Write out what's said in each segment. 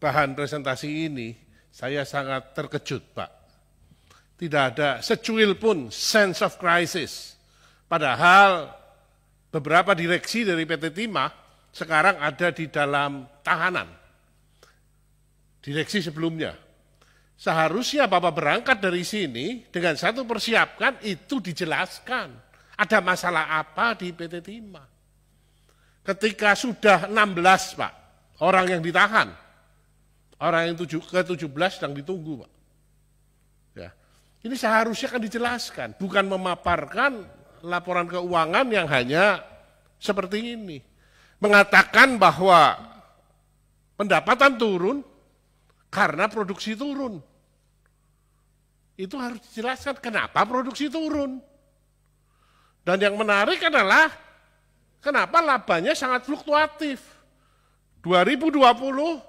bahan presentasi ini, saya sangat terkejut, Pak. Tidak ada secuil pun sense of crisis. Padahal beberapa direksi dari PT Timah sekarang ada di dalam tahanan. Direksi sebelumnya. Seharusnya Bapak berangkat dari sini dengan satu persiapkan itu dijelaskan. Ada masalah apa di PT Timah? Ketika sudah 16 Pak, orang yang ditahan, Orang yang tujuh, ke-17 sedang ditunggu, Pak. Ya. Ini seharusnya kan dijelaskan, bukan memaparkan laporan keuangan yang hanya seperti ini. Mengatakan bahwa pendapatan turun karena produksi turun. Itu harus dijelaskan kenapa produksi turun. Dan yang menarik adalah kenapa labanya sangat fluktuatif. 2020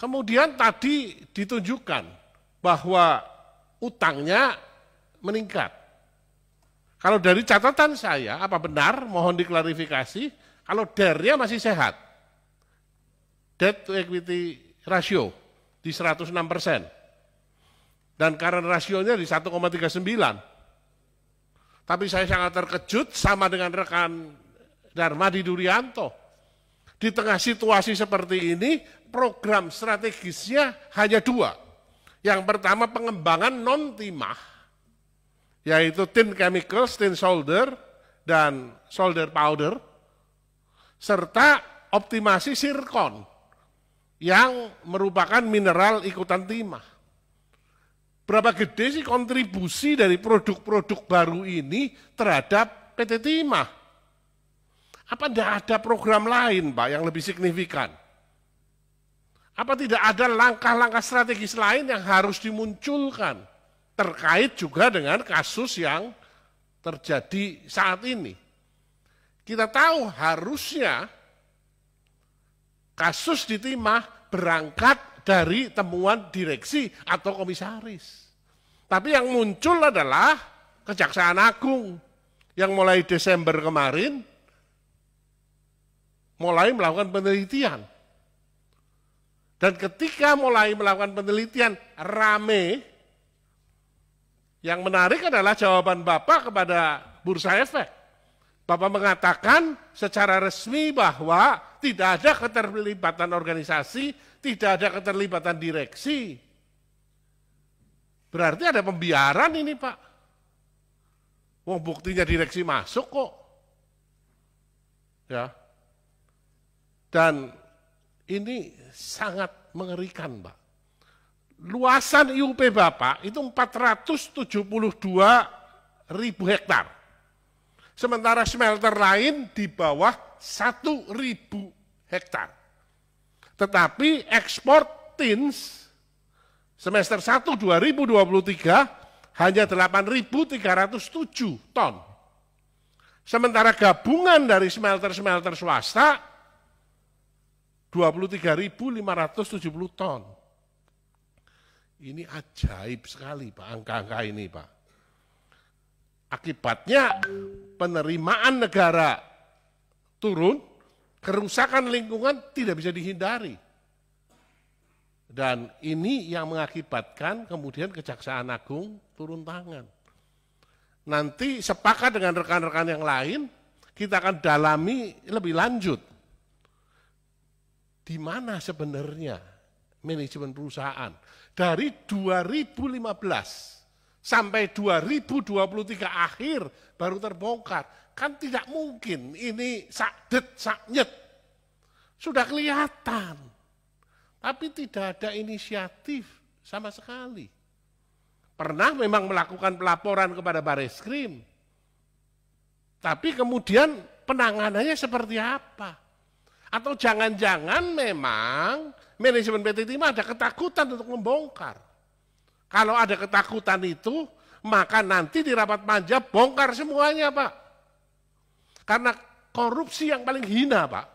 Kemudian tadi ditunjukkan bahwa utangnya meningkat. Kalau dari catatan saya, apa benar? Mohon diklarifikasi. Kalau dernya masih sehat. Debt to equity ratio di 106 persen. Dan current rasionya di 1,39. Tapi saya sangat terkejut sama dengan rekan Darmadi Durianto. Di tengah situasi seperti ini, program strategisnya hanya dua. Yang pertama pengembangan non-timah, yaitu tin chemicals, tin solder, dan solder powder, serta optimasi sirkon yang merupakan mineral ikutan timah. Berapa gede sih kontribusi dari produk-produk baru ini terhadap PT Timah? Apa tidak ada program lain Pak yang lebih signifikan? Apa tidak ada langkah-langkah strategis lain yang harus dimunculkan terkait juga dengan kasus yang terjadi saat ini? Kita tahu harusnya kasus di timah berangkat dari temuan direksi atau komisaris. Tapi yang muncul adalah Kejaksaan Agung yang mulai Desember kemarin mulai melakukan penelitian dan ketika mulai melakukan penelitian rame, yang menarik adalah jawaban Bapak kepada Bursa Efek. Bapak mengatakan secara resmi bahwa tidak ada keterlibatan organisasi, tidak ada keterlibatan direksi. Berarti ada pembiaran ini Pak. Wong buktinya direksi masuk kok. Ya. Dan ini sangat mengerikan, Pak. Luasan IUP Bapak itu 472 ribu hektar. Sementara smelter lain di bawah 1 ribu hektar. Tetapi ekspor tins semester 1 2023 hanya 8.307 ton. Sementara gabungan dari smelter-smelter swasta 23.570 ton. Ini ajaib sekali Pak angka-angka ini Pak. Akibatnya penerimaan negara turun, kerusakan lingkungan tidak bisa dihindari. Dan ini yang mengakibatkan kemudian Kejaksaan Agung turun tangan. Nanti sepakat dengan rekan-rekan yang lain, kita akan dalami lebih lanjut di mana sebenarnya manajemen perusahaan dari 2015 sampai 2023 akhir baru terbongkar. Kan tidak mungkin ini sakdet saknyet. Sudah kelihatan. Tapi tidak ada inisiatif sama sekali. Pernah memang melakukan pelaporan kepada Baris Krim. Tapi kemudian penanganannya seperti apa? Atau jangan-jangan memang manajemen PT Timah ada ketakutan untuk membongkar. Kalau ada ketakutan itu, maka nanti di rapat manja bongkar semuanya, Pak. Karena korupsi yang paling hina, Pak.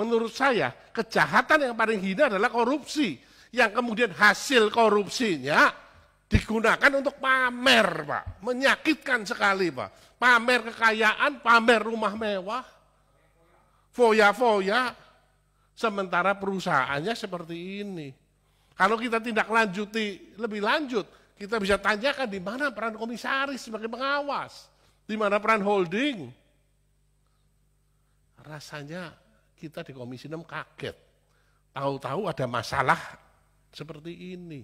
Menurut saya, kejahatan yang paling hina adalah korupsi. Yang kemudian hasil korupsinya digunakan untuk pamer, Pak. Menyakitkan sekali, Pak. Pamer kekayaan, pamer rumah mewah, foya-foya sementara perusahaannya seperti ini. Kalau kita tidak lanjuti lebih lanjut, kita bisa tanyakan di mana peran komisaris sebagai pengawas, di mana peran holding. Rasanya kita di Komisi 6 kaget. Tahu-tahu ada masalah seperti ini.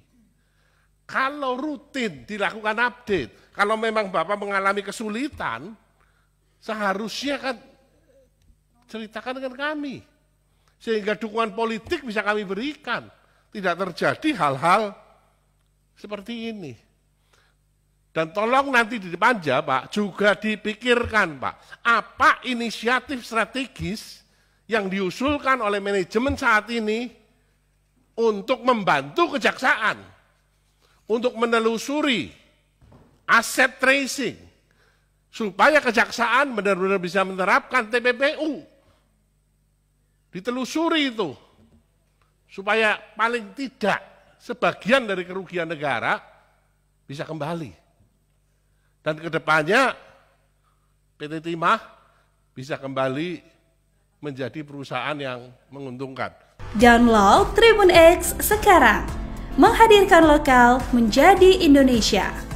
Kalau rutin dilakukan update, kalau memang Bapak mengalami kesulitan, seharusnya kan ceritakan dengan kami. Sehingga dukungan politik bisa kami berikan. Tidak terjadi hal-hal seperti ini. Dan tolong nanti di depan Pak, juga dipikirkan, Pak, apa inisiatif strategis yang diusulkan oleh manajemen saat ini untuk membantu kejaksaan, untuk menelusuri aset tracing, supaya kejaksaan benar-benar bisa menerapkan TPPU Ditelusuri itu supaya paling tidak sebagian dari kerugian negara bisa kembali. Dan kedepannya PT Timah bisa kembali menjadi perusahaan yang menguntungkan. Download Tribun X sekarang, menghadirkan lokal menjadi Indonesia.